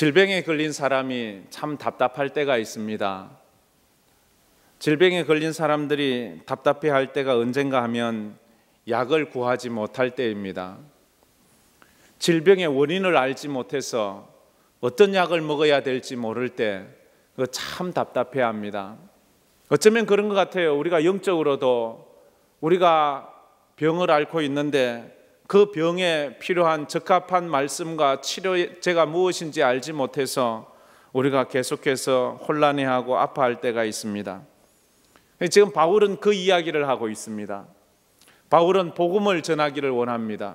질병에 걸린 사람이 참 답답할 때가 있습니다. 질병에 걸린 사람들이 답답해 할 때가 언젠가 하면 약을 구하지 못할 때입니다. 질병의 원인을 알지 못해서 어떤 약을 먹어야 될지 모를 때 참 답답해 합니다. 어쩌면 그런 것 같아요. 우리가 영적으로도 우리가 병을 앓고 있는데 그 병에 필요한 적합한 말씀과 치료제가 무엇인지 알지 못해서 우리가 계속해서 혼란해하고 아파할 때가 있습니다. 지금 바울은 그 이야기를 하고 있습니다. 바울은 복음을 전하기를 원합니다.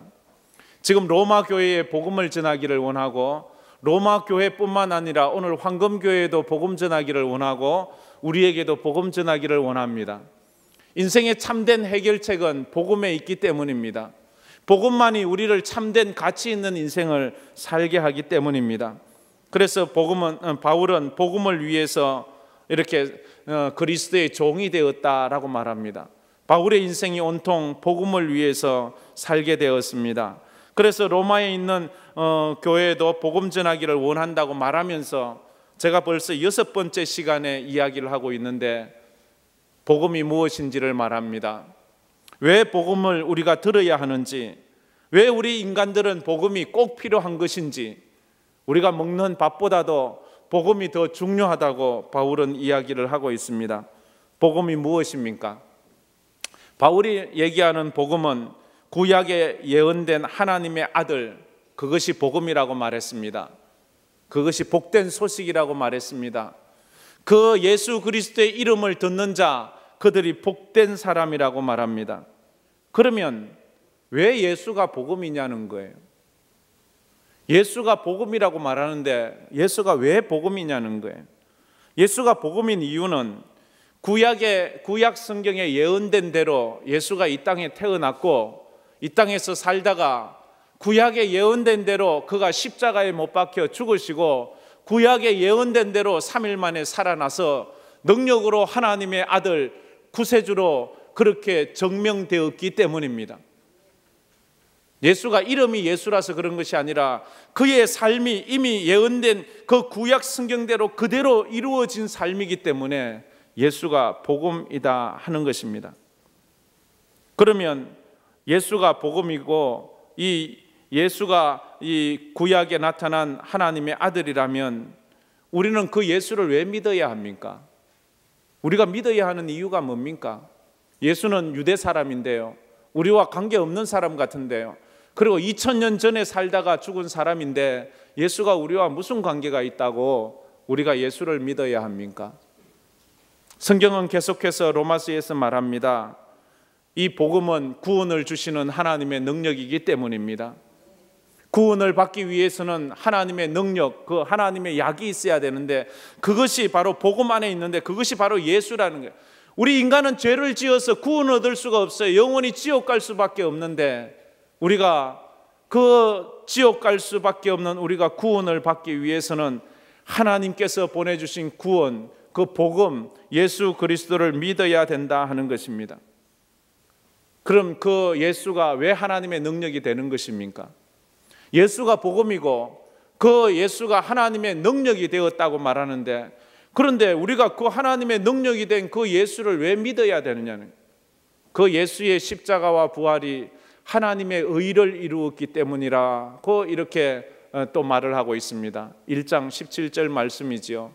지금 로마 교회에 복음을 전하기를 원하고 로마 교회뿐만 아니라 오늘 황금 교회에도 복음 전하기를 원하고 우리에게도 복음 전하기를 원합니다. 인생의 참된 해결책은 복음에 있기 때문입니다. 복음만이 우리를 참된 가치 있는 인생을 살게 하기 때문입니다. 그래서 복음은 어, 바울은 복음을 위해서 이렇게 어, 그리스도의 종이 되었다라고 말합니다. 바울의 인생이 온통 복음을 위해서 살게 되었습니다. 그래서 로마에 있는 어, 교회도 복음 전하기를 원한다고 말하면서 제가 벌써 여섯 번째 시간에 이야기를 하고 있는데 복음이 무엇인지를 말합니다. 왜 복음을 우리가 들어야 하는지, 왜 우리 인간들은 복음이 꼭 필요한 것인지, 우리가 먹는 밥보다도 복음이 더 중요하다고 바울은 이야기를 하고 있습니다. 복음이 무엇입니까? 바울이 얘기하는 복음은 구약에 예언된 하나님의 아들, 그것이 복음이라고 말했습니다. 그것이 복된 소식이라고 말했습니다. 그 예수 그리스도의 이름을 듣는 자, 그들이 복된 사람이라고 말합니다. 그러면 왜 예수가 복음이냐는 거예요. 예수가 복음이라고 말하는데 예수가 왜 복음이냐는 거예요. 예수가 복음인 이유는 구약의 구약 성경에 예언된 대로 예수가 이 땅에 태어났고 이 땅에서 살다가 구약에 예언된 대로 그가 십자가에 못 박혀 죽으시고 구약에 예언된 대로 3일 만에 살아나서 능력으로 하나님의 아들 구세주로 그렇게 정명되었기 때문입니다. 예수가 이름이 예수라서 그런 것이 아니라 그의 삶이 이미 예언된 그 구약 성경대로 그대로 이루어진 삶이기 때문에 예수가 복음이다 하는 것입니다. 그러면 예수가 복음이고 이 예수가 이 구약에 나타난 하나님의 아들이라면 우리는 그 예수를 왜 믿어야 합니까? 우리가 믿어야 하는 이유가 뭡니까? 예수는 유대 사람인데요. 우리와 관계없는 사람 같은데요. 그리고 2000년 전에 살다가 죽은 사람인데 예수가 우리와 무슨 관계가 있다고 우리가 예수를 믿어야 합니까? 성경은 계속해서 로마스에서 말합니다. 이 복음은 구원을 주시는 하나님의 능력이기 때문입니다. 구원을 받기 위해서는 하나님의 능력, 그 하나님의 약이 있어야 되는데 그것이 바로 복음 안에 있는데 그것이 바로 예수라는 거예요. 우리 인간은 죄를 지어서 구원 얻을 수가 없어요. 영원히 지옥 갈 수밖에 없는데 우리가 그 지옥 갈 수밖에 없는 우리가 구원을 받기 위해서는 하나님께서 보내주신 구원, 그 복음, 예수 그리스도를 믿어야 된다 하는 것입니다. 그럼 그 예수가 왜 하나님의 능력이 되는 것입니까? 예수가 복음이고 그 예수가 하나님의 능력이 되었다고 말하는데 그런데 우리가 그 하나님의 능력이 된 그 예수를 왜 믿어야 되느냐는 그 예수의 십자가와 부활이 하나님의 의를 이루었기 때문이라고 이렇게 어, 또 말을 하고 있습니다. 1장 17절 말씀이지요.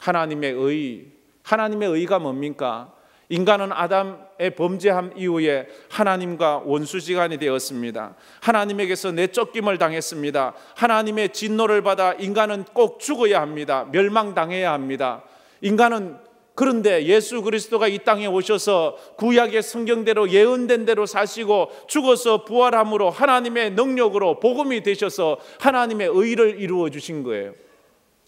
하나님의 의, 하나님의 의가 뭡니까? 인간은 아담의 범죄함 이후에 하나님과 원수지간이 되었습니다. 하나님에게서 내쫓김을 당했습니다. 하나님의 진노를 받아 인간은 꼭 죽어야 합니다. 멸망당해야 합니다. 인간은 그런데 예수 그리스도가 이 땅에 오셔서 구약의 성경대로 예언된 대로 사시고 죽어서 부활함으로 하나님의 능력으로 복음이 되셔서 하나님의 의를 이루어 주신 거예요.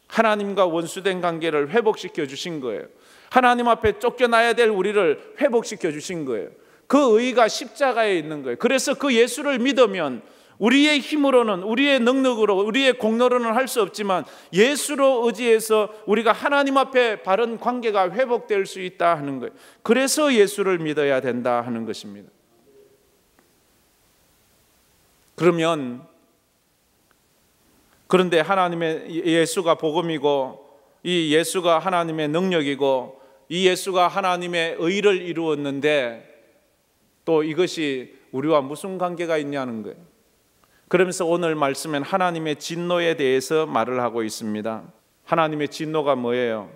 하나님과 원수된 관계를 회복시켜 주신 거예요. 하나님 앞에 쫓겨나야 될 우리를 회복시켜 주신 거예요. 그 의가 십자가에 있는 거예요. 그래서 그 예수를 믿으면 우리의 힘으로는 우리의 능력으로 우리의 공로로는 할 수 없지만 예수로 의지해서 우리가 하나님 앞에 바른 관계가 회복될 수 있다 하는 거예요. 그래서 예수를 믿어야 된다 하는 것입니다. 그러면 그런데 하나님의 예수가 복음이고 이 예수가 하나님의 능력이고 이 예수가 하나님의 의를 이루었는데 또 이것이 우리와 무슨 관계가 있냐는 거예요. 그러면서 오늘 말씀엔 하나님의 진노에 대해서 말을 하고 있습니다. 하나님의 진노가 뭐예요?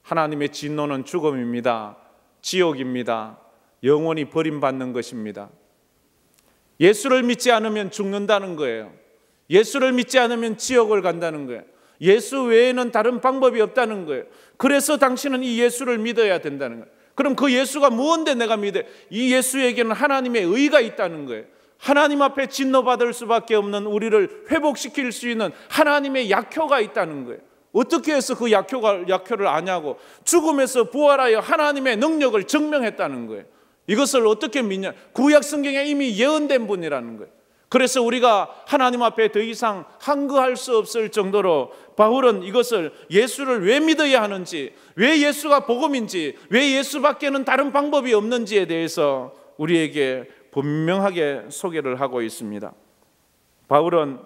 하나님의 진노는 죽음입니다. 지옥입니다. 영원히 버림받는 것입니다. 예수를 믿지 않으면 죽는다는 거예요. 예수를 믿지 않으면 지옥을 간다는 거예요. 예수 외에는 다른 방법이 없다는 거예요. 그래서 당신은 이 예수를 믿어야 된다는 거예요. 그럼 그 예수가 무언데 내가 믿어? 이 예수에게는 하나님의 의가 있다는 거예요. 하나님 앞에 진노받을 수밖에 없는 우리를 회복시킬 수 있는 하나님의 약효가 있다는 거예요. 어떻게 해서 그 약효가, 약효를 아냐고 죽음에서 부활하여 하나님의 능력을 증명했다는 거예요. 이것을 어떻게 믿냐? 구약 성경에 이미 예언된 분이라는 거예요. 그래서 우리가 하나님 앞에 더 이상 항거할 수 없을 정도로 바울은 이것을 예수를 왜 믿어야 하는지, 왜 예수가 복음인지, 왜 예수밖에는 다른 방법이 없는지에 대해서 우리에게 분명하게 소개를 하고 있습니다. 바울은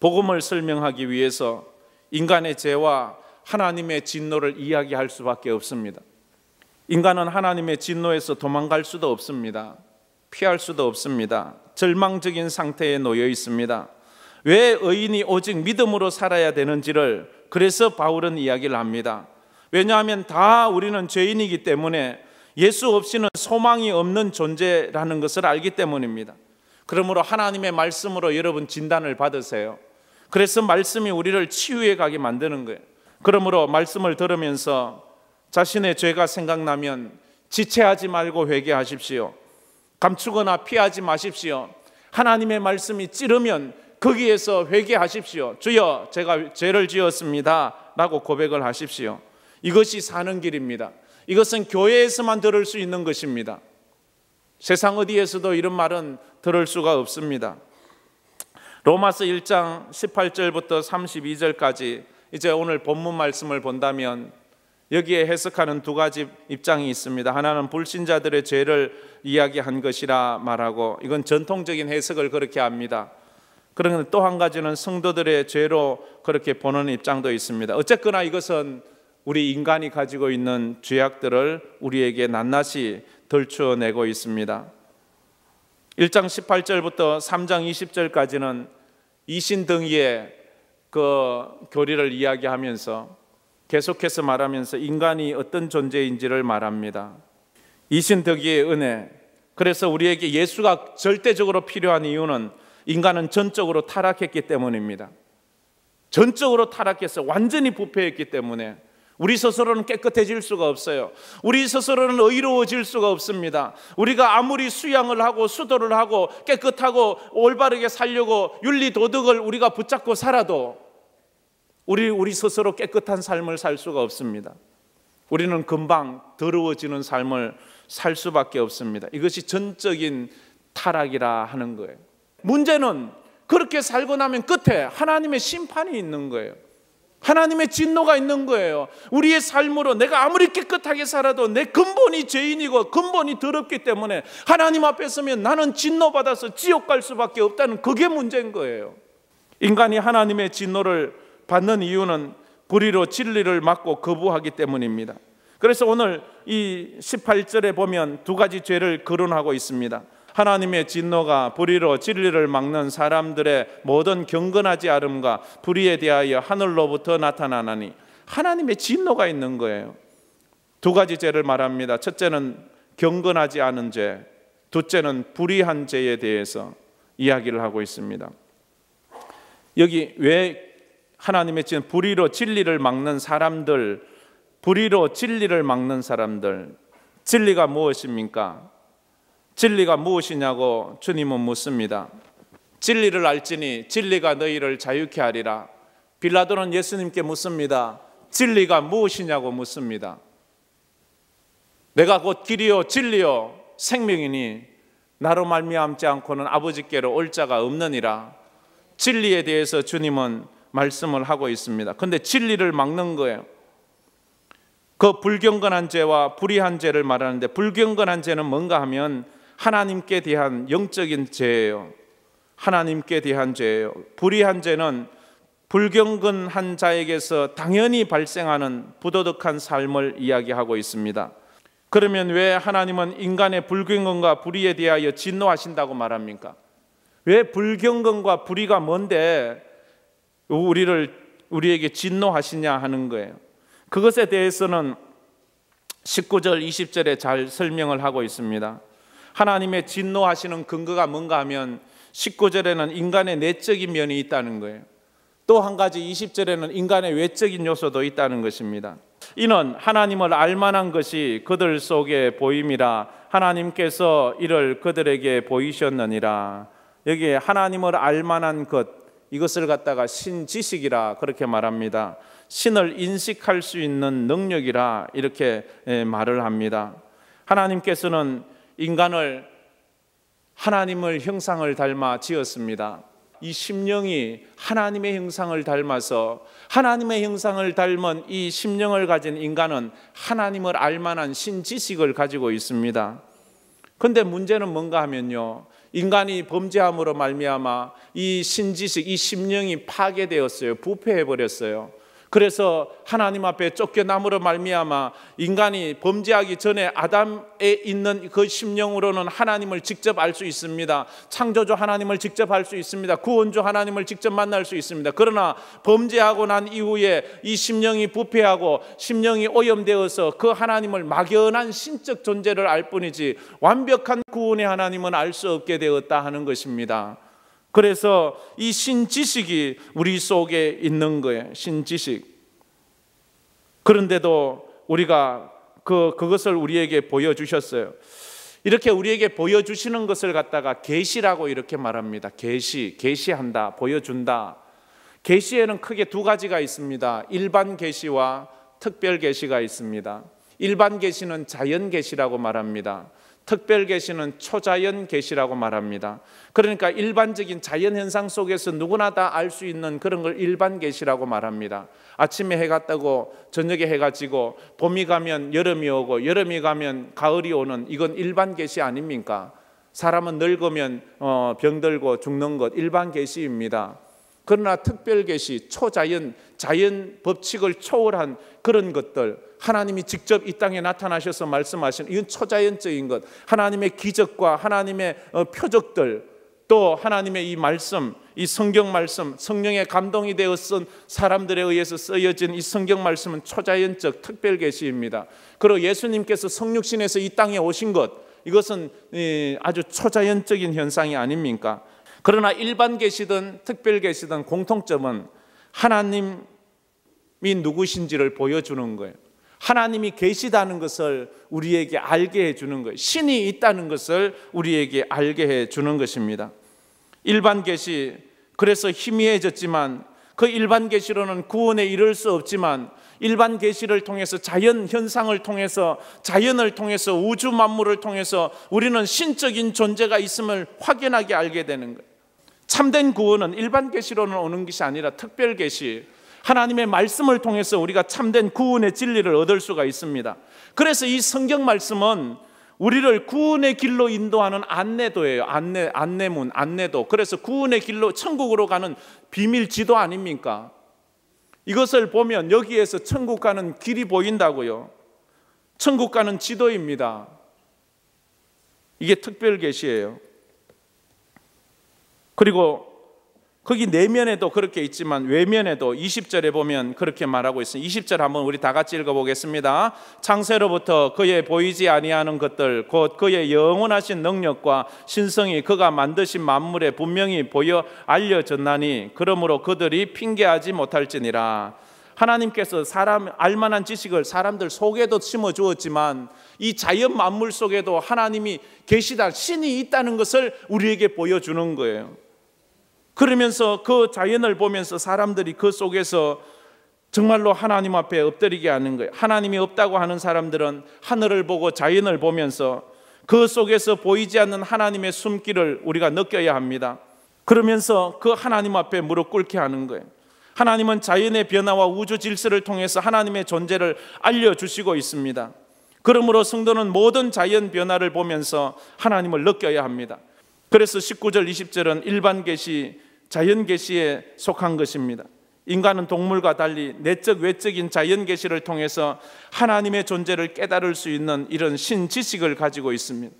복음을 설명하기 위해서 인간의 죄와 하나님의 진노를 이야기할 수밖에 없습니다. 인간은 하나님의 진노에서 도망갈 수도 없습니다. 피할 수도 없습니다. 절망적인 상태에 놓여 있습니다. 왜 의인이 오직 믿음으로 살아야 되는지를 그래서 바울은 이야기를 합니다. 왜냐하면 다 우리는 죄인이기 때문에 예수 없이는 소망이 없는 존재라는 것을 알기 때문입니다. 그러므로 하나님의 말씀으로 여러분 진단을 받으세요. 그래서 말씀이 우리를 치유해 가게 만드는 거예요. 그러므로 말씀을 들으면서 자신의 죄가 생각나면 지체하지 말고 회개하십시오. 감추거나 피하지 마십시오. 하나님의 말씀이 찌르면 거기에서 회개하십시오. 주여, 제가 죄를 지었습니다. 라고 고백을 하십시오. 이것이 사는 길입니다. 이것은 교회에서만 들을 수 있는 것입니다. 세상 어디에서도 이런 말은 들을 수가 없습니다. 로마서 1장 18절부터 32절까지 이제 오늘 본문 말씀을 본다면 여기에 해석하는 두 가지 입장이 있습니다. 하나는 불신자들의 죄를 이야기한 것이라 말하고 이건 전통적인 해석을 그렇게 합니다. 그런데 또한 가지는 성도들의 죄로 그렇게 보는 입장도 있습니다. 어쨌거나 이것은 우리 인간이 가지고 있는 죄악들을 우리에게 낱낱이 덜추내고 있습니다. 1장 18절부터 3장 20절까지는 이신 등의그 교리를 이야기하면서 계속해서 말하면서 인간이 어떤 존재인지를 말합니다. 이신덕의 은혜. 그래서 우리에게 예수가 절대적으로 필요한 이유는 인간은 전적으로 타락했기 때문입니다. 전적으로 타락해서 완전히 부패했기 때문에 우리 스스로는 깨끗해질 수가 없어요. 우리 스스로는 의로워질 수가 없습니다. 우리가 아무리 수양을 하고 수도를 하고 깨끗하고 올바르게 살려고 윤리 도덕을 우리가 붙잡고 살아도 우리 우리 스스로 깨끗한 삶을 살 수가 없습니다. 우리는 금방 더러워지는 삶을 살 수밖에 없습니다. 이것이 전적인 타락이라 하는 거예요. 문제는 그렇게 살고 나면 끝에 하나님의 심판이 있는 거예요. 하나님의 진노가 있는 거예요. 우리의 삶으로 내가 아무리 깨끗하게 살아도 내 근본이 죄인이고 근본이 더럽기 때문에 하나님 앞에 서면 나는 진노받아서 지옥 갈 수밖에 없다는 그게 문제인 거예요. 인간이 하나님의 진노를 받는 이유는 불의로 진리를 막고 거부하기 때문입니다. 그래서 오늘 이 18절에 보면 두 가지 죄를 거론하고 있습니다. 하나님의 진노가 불의로 진리를 막는 사람들의 모든 경건하지 않음과 불의에 대하여 하늘로부터 나타나나니 하나님의 진노가 있는 거예요. 두 가지 죄를 말합니다. 첫째는 경건하지 않은 죄, 둘째는 불의한 죄에 대해서 이야기를 하고 있습니다. 여기 왜 하나님의 진 불의로 진리를 막는 사람들, 불의로 진리를 막는 사람들, 진리가 무엇입니까? 진리가 무엇이냐고 주님은 묻습니다. 진리를 알지니 진리가 너희를 자유케 하리라. 빌라도는 예수님께 묻습니다. 진리가 무엇이냐고 묻습니다. 내가 곧 길이요 진리요 생명이니 나로 말미암지 않고는 아버지께로 올 자가 없느니라. 진리에 대해서 주님은 말씀을 하고 있습니다. 근데 진리를 막는 거예요. 그 불경건한 죄와 불의한 죄를 말하는데 불경건한 죄는 뭔가 하면 하나님께 대한 영적인 죄예요. 하나님께 대한 죄예요. 불의한 죄는 불경건한 자에게서 당연히 발생하는 부도덕한 삶을 이야기하고 있습니다. 그러면 왜 하나님은 인간의 불경건과 불의에 대하여 진노하신다고 말합니까? 왜 불경건과 불의가 뭔데 우리를 우리에게 진노하시냐 하는 거예요. 그것에 대해서는 19절 20절에 잘 설명을 하고 있습니다. 하나님의 진노하시는 근거가 뭔가 하면 19절에는 인간의 내적인 면이 있다는 거예요. 또 한 가지 20절에는 인간의 외적인 요소도 있다는 것입니다. 이는 하나님을 알만한 것이 그들 속에 보임이라 하나님께서 이를 그들에게 보이셨느니라. 여기에 하나님을 알만한 것, 이것을 갖다가 신지식이라 그렇게 말합니다. 신을 인식할 수 있는 능력이라 이렇게 예, 말을 합니다. 하나님께서는 인간을 하나님을 형상을 닮아 지었습니다. 이 심령이 하나님의 형상을 닮아서 하나님의 형상을 닮은 이 심령을 가진 인간은 하나님을 알 만한 신지식을 가지고 있습니다. 근데 문제는 뭔가 하면요. 인간이 범죄함으로 말미암아 이 신지식, 이 심령이 파괴되었어요. 부패해 버렸어요. 그래서 하나님 앞에 쫓겨남으로 말미암아 인간이 범죄하기 전에 아담에 있는 그 심령으로는 하나님을 직접 알 수 있습니다. 창조주 하나님을 직접 알 수 있습니다. 구원주 하나님을 직접 만날 수 있습니다. 그러나 범죄하고 난 이후에 이 심령이 부패하고 심령이 오염되어서 그 하나님을 막연한 신적 존재를 알 뿐이지 완벽한 구원의 하나님은 알 수 없게 되었다 하는 것입니다. 그래서 이 신지식이 우리 속에 있는 거예요. 신지식. 그런데도 우리가 그 그것을 우리에게 보여 주셨어요. 이렇게 우리에게 보여 주시는 것을 갖다가 계시라고 이렇게 말합니다. 계시, 계시한다, 보여 준다. 계시에는 크게 두 가지가 있습니다. 일반 계시와 특별 계시가 있습니다. 일반 계시는 자연 계시라고 말합니다. 특별 계시는 초자연 계시라고 말합니다. 그러니까 일반적인 자연 현상 속에서 누구나 다 알 수 있는 그런 걸 일반 계시라고 말합니다. 아침에 해가 뜨고 저녁에 해가 지고 봄이 가면 여름이 오고 여름이 가면 가을이 오는 이건 일반 계시 아닙니까? 사람은 늙으면 어, 병들고 죽는 것 일반 계시입니다. 그러나 특별 계시 초자연 자연 법칙을 초월한 그런 것들 하나님이 직접 이 땅에 나타나셔서 말씀하신 이건 초자연적인 것 하나님의 기적과 하나님의 어, 표적들 또 하나님의 이 말씀 이 성경 말씀 성령의 감동이 되어 쓴 사람들에 의해서 쓰여진 이 성경 말씀은 초자연적 특별 계시입니다. 그리고 예수님께서 성육신에서 이 땅에 오신 것 이것은 아주 초자연적인 현상이 아닙니까? 그러나 일반 계시든 특별 계시든 공통점은 하나님이 누구신지를 보여주는 거예요. 하나님이 계시다는 것을 우리에게 알게 해주는 거예요. 신이 있다는 것을 우리에게 알게 해주는 것입니다. 일반 계시 그래서 희미해졌지만 그 일반 계시로는 구원에 이를 수 없지만 일반 계시를 통해서 자연 현상을 통해서 자연을 통해서 우주 만물을 통해서 우리는 신적인 존재가 있음을 확연하게 알게 되는 거예요. 참된 구원은 일반 계시로는 오는 것이 아니라 특별 계시 하나님의 말씀을 통해서 우리가 참된 구원의 진리를 얻을 수가 있습니다. 그래서 이 성경 말씀은 우리를 구원의 길로 인도하는 안내도예요. 안내 안내문, 안내도. 그래서 구원의 길로 천국으로 가는 비밀 지도 아닙니까? 이것을 보면 여기에서 천국 가는 길이 보인다고요. 천국 가는 지도입니다. 이게 특별 계시예요. 그리고 거기 내면에도 그렇게 있지만 외면에도 20절에 보면 그렇게 말하고 있어요. 20절 한번 우리 다 같이 읽어 보겠습니다. 창세로부터 그의 보이지 아니하는 것들 곧 그의 영원하신 능력과 신성이 그가 만드신 만물에 분명히 보여 알려졌나니 그러므로 그들이 핑계하지 못할지니라. 하나님께서 사람 알만한 지식을 사람들 속에도 심어 주었지만 이 자연 만물 속에도 하나님이 계시다 신이 있다는 것을 우리에게 보여주는 거예요. 그러면서 그 자연을 보면서 사람들이 그 속에서 정말로 하나님 앞에 엎드리게 하는 거예요. 하나님이 없다고 하는 사람들은 하늘을 보고 자연을 보면서 그 속에서 보이지 않는 하나님의 숨길을 우리가 느껴야 합니다. 그러면서 그 하나님 앞에 무릎 꿇게 하는 거예요. 하나님은 자연의 변화와 우주 질서를 통해서 하나님의 존재를 알려주시고 있습니다. 그러므로 성도는 모든 자연 변화를 보면서 하나님을 느껴야 합니다. 그래서 19절 20절은 일반 계시 자연 계시에 속한 것입니다. 인간은 동물과 달리 내적 외적인 자연 계시를 통해서 하나님의 존재를 깨달을 수 있는 이런 신지식을 가지고 있습니다.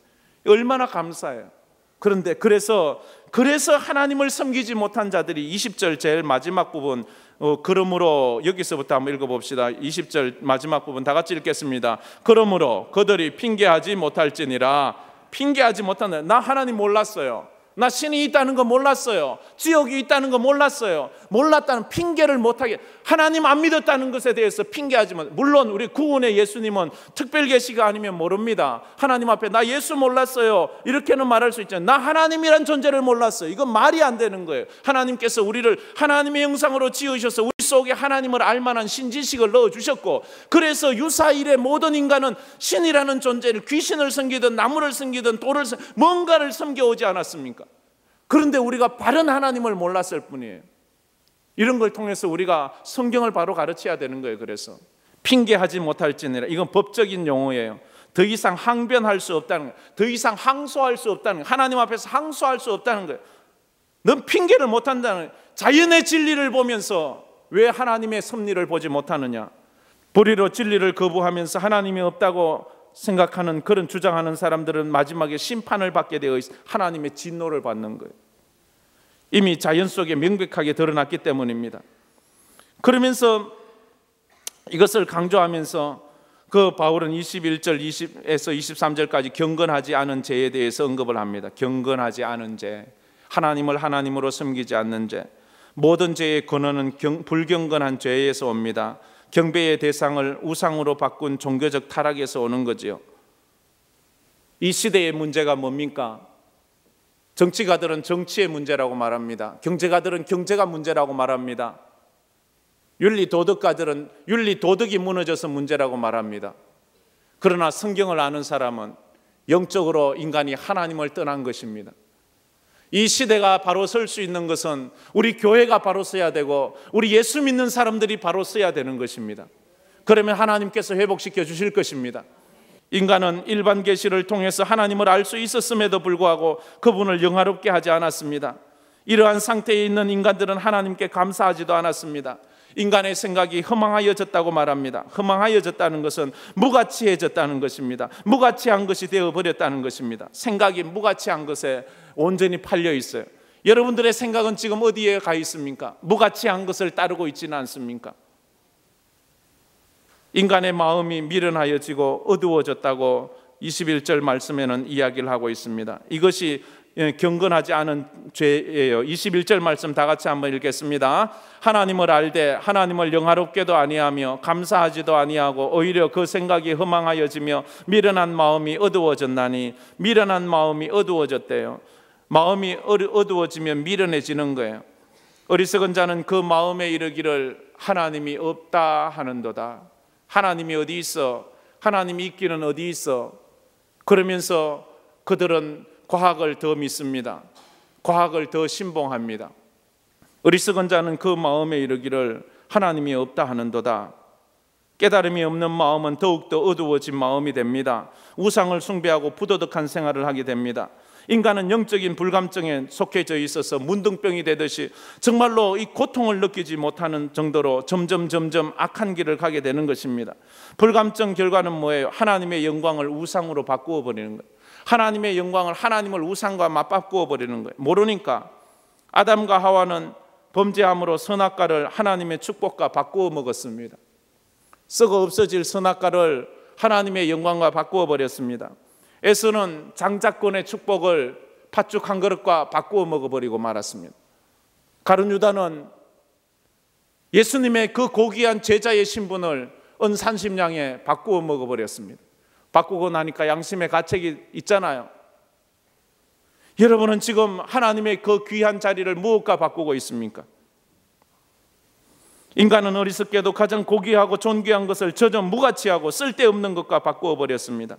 얼마나 감사해요. 그런데 그래서 그래서 하나님을 섬기지 못한 자들이 20절 제일 마지막 부분 어, 그러므로 여기서부터 한번 읽어봅시다. 20절 마지막 부분 다 같이 읽겠습니다. 그러므로 그들이 핑계하지 못할지니라 핑계하지 못한다. 나 하나님 몰랐어요. 나 신이 있다는 거 몰랐어요. 지옥이 있다는 거 몰랐어요. 몰랐다는 핑계를 못하게 하나님 안 믿었다는 것에 대해서 핑계하지만 물론 우리 구원의 예수님은 특별 계시가 아니면 모릅니다. 하나님 앞에 나 예수 몰랐어요. 이렇게는 말할 수 있지만 나 하나님이란 존재를 몰랐어요. 이건 말이 안 되는 거예요. 하나님께서 우리를 하나님의 형상으로 지으셔서 우리 속에 하나님을 알만한 신지식을 넣어 주셨고 그래서 유사일의 모든 인간은 신이라는 존재를 귀신을 섬기든 나무를 섬기든 돌을 섬 뭔가를 섬겨오지 않았습니까? 그런데 우리가 바른 하나님을 몰랐을 뿐이에요. 이런 걸 통해서 우리가 성경을 바로 가르쳐야 되는 거예요. 그래서 핑계하지 못할지니라. 이건 법적인 용어예요. 더 이상 항변할 수 없다는 거예요. 더 이상 항소할 수 없다는 거예요. 하나님 앞에서 항소할 수 없다는 거예요. 넌 핑계를 못 한다는 거예요. 자연의 진리를 보면서 왜 하나님의 섭리를 보지 못하느냐? 불의로 진리를 거부하면서 하나님이 없다고 생각하는 그런 주장하는 사람들은 마지막에 심판을 받게 되어 하나님의 진노를 받는 거예요. 이미 자연 속에 명백하게 드러났기 때문입니다. 그러면서 이것을 강조하면서 그 바울은 21절 20에서 23절까지 경건하지 않은 죄에 대해서 언급을 합니다. 경건하지 않은 죄, 하나님을 하나님으로 섬기지 않는 죄, 모든 죄의 근원은 불경건한 죄에서 옵니다. 경배의 대상을 우상으로 바꾼 종교적 타락에서 오는 거지요. 이 시대의 문제가 뭡니까? 정치가들은 정치의 문제라고 말합니다. 경제가들은 경제가 문제라고 말합니다. 윤리 도덕가들은 윤리 도덕이 무너져서 문제라고 말합니다. 그러나 성경을 아는 사람은 영적으로 인간이 하나님을 떠난 것입니다. 이 시대가 바로 설 수 있는 것은 우리 교회가 바로 써야 되고 우리 예수 믿는 사람들이 바로 써야 되는 것입니다. 그러면 하나님께서 회복시켜 주실 것입니다. 인간은 일반 계시를 통해서 하나님을 알 수 있었음에도 불구하고 그분을 영화롭게 하지 않았습니다. 이러한 상태에 있는 인간들은 하나님께 감사하지도 않았습니다. 인간의 생각이 허망하여졌다고 말합니다. 허망하여졌다는 것은 무가치해졌다는 것입니다. 무가치한 것이 되어버렸다는 것입니다. 생각이 무가치한 것에 온전히 팔려 있어요. 여러분들의 생각은 지금 어디에 가 있습니까? 무가치한 것을 따르고 있지는 않습니까? 인간의 마음이 미련하여지고 어두워졌다고 21절 말씀에는 이야기를 하고 있습니다. 이것이 예, 경건하지 않은 죄예요. 21절 말씀 다 같이 한번 읽겠습니다. 하나님을 알되 하나님을 영화롭게도 아니하며 감사하지도 아니하고 오히려 그 생각이 허망하여지며 미련한 마음이 어두워졌나니 미련한 마음이 어두워졌대요. 마음이 어두워지면 미련해지는 거예요. 어리석은 자는 그 마음에 이르기를 하나님이 없다 하는도다. 하나님이 어디 있어? 하나님이 있기는 어디 있어? 그러면서 그들은 과학을 더 믿습니다. 과학을 더 신봉합니다. 어리석은 자는 그 마음에 이르기를 하나님이 없다 하는도다. 깨달음이 없는 마음은 더욱더 어두워진 마음이 됩니다. 우상을 숭배하고 부도덕한 생활을 하게 됩니다. 인간은 영적인 불감증에 속해져 있어서 문둥병이 되듯이 정말로 이 고통을 느끼지 못하는 정도로 점점 점점 악한 길을 가게 되는 것입니다. 불감증 결과는 뭐예요? 하나님의 영광을 우상으로 바꾸어 버리는 거예요. 하나님의 영광을 하나님을 우상과 맞바꾸어 버리는 거예요. 모르니까 아담과 하와는 범죄함으로 선악과를 하나님의 축복과 바꾸어 먹었습니다. 썩어 없어질 선악과를 하나님의 영광과 바꾸어 버렸습니다. 에서는 장자권의 축복을 팥죽 한 그릇과 바꾸어 먹어버리고 말았습니다. 가룟 유다는 예수님의 그 고귀한 제자의 신분을 은산심량에 바꾸어 먹어버렸습니다. 바꾸고 나니까 양심의 가책이 있잖아요. 여러분은 지금 하나님의 그 귀한 자리를 무엇과 바꾸고 있습니까? 인간은 어리석게도 가장 고귀하고 존귀한 것을 저저 무가치하고 쓸데없는 것과 바꾸어 버렸습니다.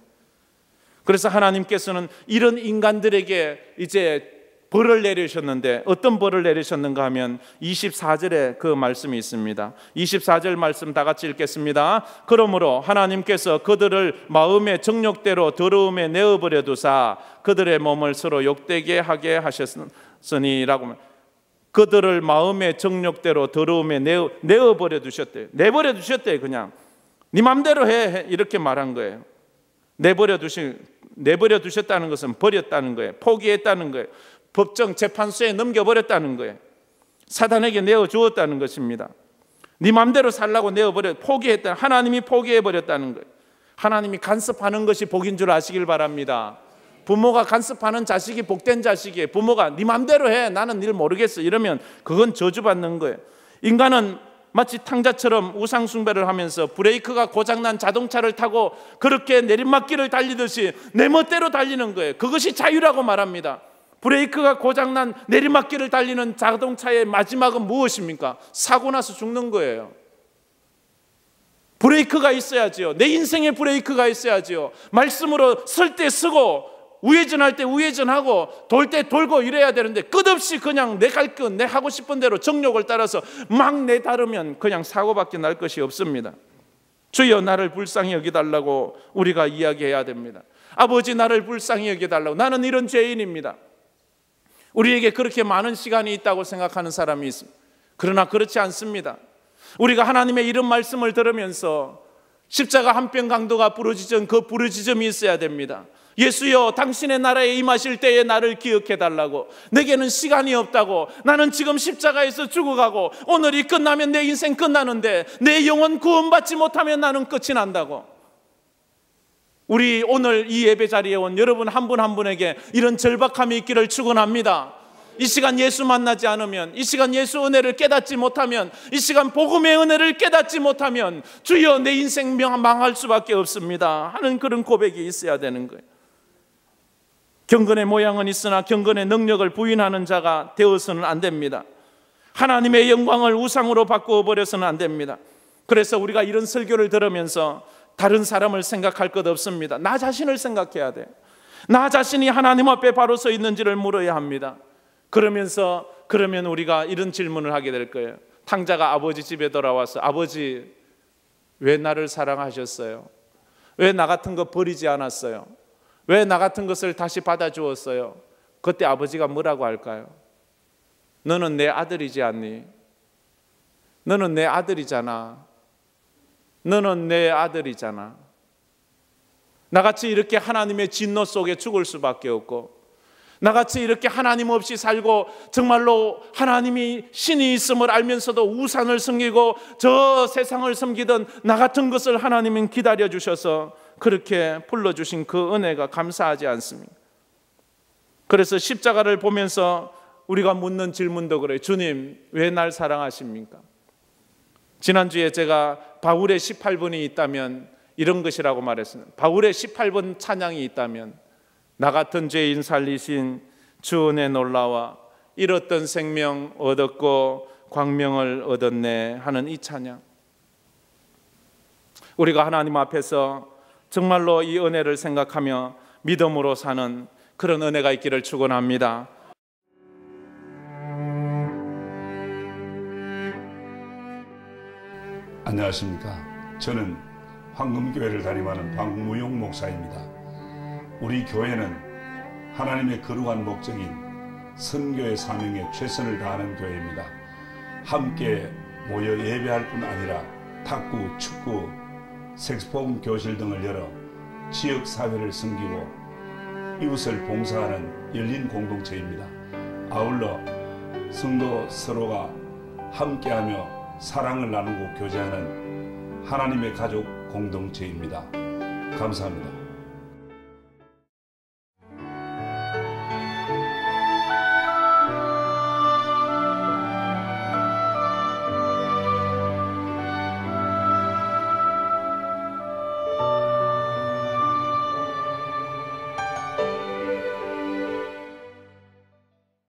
그래서 하나님께서는 이런 인간들에게 이제 벌을 내리셨는데 어떤 벌을 내리셨는가 하면 24절에 그 말씀이 있습니다. 24절 말씀 다 같이 읽겠습니다. 그러므로 하나님께서 그들을 마음의 정욕대로 더러움에 내어 버려 두사 그들의 몸을 서로 욕되게 하게 하셨으니라고 그들을 마음의 정욕대로 더러움에 내어, 내어 버려 두셨대 내버려 두셨대 그냥. 네 맘대로 해 이렇게 말한 거예요. 내버려 두신 내버려 두셨다는 것은 버렸다는 거예요. 포기했다는 거예요. 법정 재판소에 넘겨버렸다는 거예요. 사단에게 내어주었다는 것입니다. 네 맘대로 살라고 내어버려 포기했다. 하나님이 포기해버렸다는 거예요. 하나님이 간섭하는 것이 복인 줄 아시길 바랍니다. 부모가 간섭하는 자식이 복된 자식이에요. 부모가 네 맘대로 해. 나는 일 모르겠어. 이러면 그건 저주받는 거예요. 인간은 마치 탕자처럼 우상 숭배를 하면서 브레이크가 고장난 자동차를 타고 그렇게 내리막길을 달리듯이 내 멋대로 달리는 거예요. 그것이 자유라고 말합니다. 브레이크가 고장난 내리막길을 달리는 자동차의 마지막은 무엇입니까? 사고 나서 죽는 거예요. 브레이크가 있어야지요. 내 인생에 브레이크가 있어야지요. 말씀으로 쓸 때 쓰고 우회전할 때 우회전하고 돌 때 돌고 이래야 되는데 끝없이 그냥 내갈건내 하고 싶은 대로 정력을 따라서 막 내다르면 그냥 사고밖에 날 것이 없습니다. 주여 나를 불쌍히 여기달라고 우리가 이야기해야 됩니다. 아버지 나를 불쌍히 여기달라고 나는 이런 죄인입니다. 우리에게 그렇게 많은 시간이 있다고 생각하는 사람이 있습니다. 그러나 그렇지 않습니다. 우리가 하나님의 이런 말씀을 들으면서 십자가 한편 강도가 부르짖은 그 부르짖음이 있어야 됩니다. 예수여 당신의 나라에 임하실 때에 나를 기억해 달라고 내게는 시간이 없다고 나는 지금 십자가에서 죽어가고 오늘이 끝나면 내 인생 끝나는데 내 영혼 구원받지 못하면 나는 끝이 난다고 우리 오늘 이 예배 자리에 온 여러분 한 분한 한 분에게 이런 절박함이 있기를 축원합니다. 이 시간 예수 만나지 않으면, 이 시간 예수 은혜를 깨닫지 못하면, 이 시간 복음의 은혜를 깨닫지 못하면, 주여 내 인생 망할 수밖에 없습니다. 하는 그런 고백이 있어야 되는 거예요. 경건의 모양은 있으나 경건의 능력을 부인하는 자가 되어서는 안 됩니다. 하나님의 영광을 우상으로 바꾸어 버려서는 안 됩니다. 그래서 우리가 이런 설교를 들으면서 다른 사람을 생각할 것 없습니다. 나 자신을 생각해야 돼. 나 자신이 하나님 앞에 바로 서 있는지를 물어야 합니다. 그러면서 그러면 우리가 이런 질문을 하게 될 거예요. 탕자가 아버지 집에 돌아와서 아버지 왜 나를 사랑하셨어요? 왜 나 같은 거 버리지 않았어요? 왜 나 같은 것을 다시 받아 주었어요? 그때 아버지가 뭐라고 할까요? 너는 내 아들이지 않니? 너는 내 아들이잖아. 너는 내 아들이잖아. 나같이 이렇게 하나님의 진노 속에 죽을 수밖에 없고, 나같이 이렇게 하나님 없이 살고 정말로 하나님이 신이 있음을 알면서도 우산을숨기고저 세상을 섬기던 나 같은 것을 하나님은 기다려 주셔서 그렇게 불러 주신 그 은혜가 감사하지 않습니다. 그래서 십자가를 보면서 우리가 묻는 질문도 그래요. 주님, 왜 날 사랑하십니까? 지난주에 제가 바울의 1 8분이 있다면 이런 것이라고 말했습니다. 바울의 18번 찬양이 있다면 나 같은 죄인 살리신 주 은혜 놀라와 잃었던 생명 얻었고 광명을 얻었네 하는 이 찬양. 우리가 하나님 앞에서 정말로 이 은혜를 생각하며 믿음으로 사는 그런 은혜가 있기를 축원합니다. 안녕하십니까. 저는 황금교회를 다니는 박무용 목사입니다. 우리 교회는 하나님의 거룩한 목적인 선교의 사명에 최선을 다하는 교회입니다. 함께 모여 예배할 뿐 아니라 탁구, 축구, 색스폼 교실 등을 열어 지역 사회를 섬기고 이웃을 봉사하는 열린 공동체입니다. 아울러 성도 서로가 함께하며 사랑을 나누고 교제하는 하나님의 가족 공동체입니다. 감사합니다.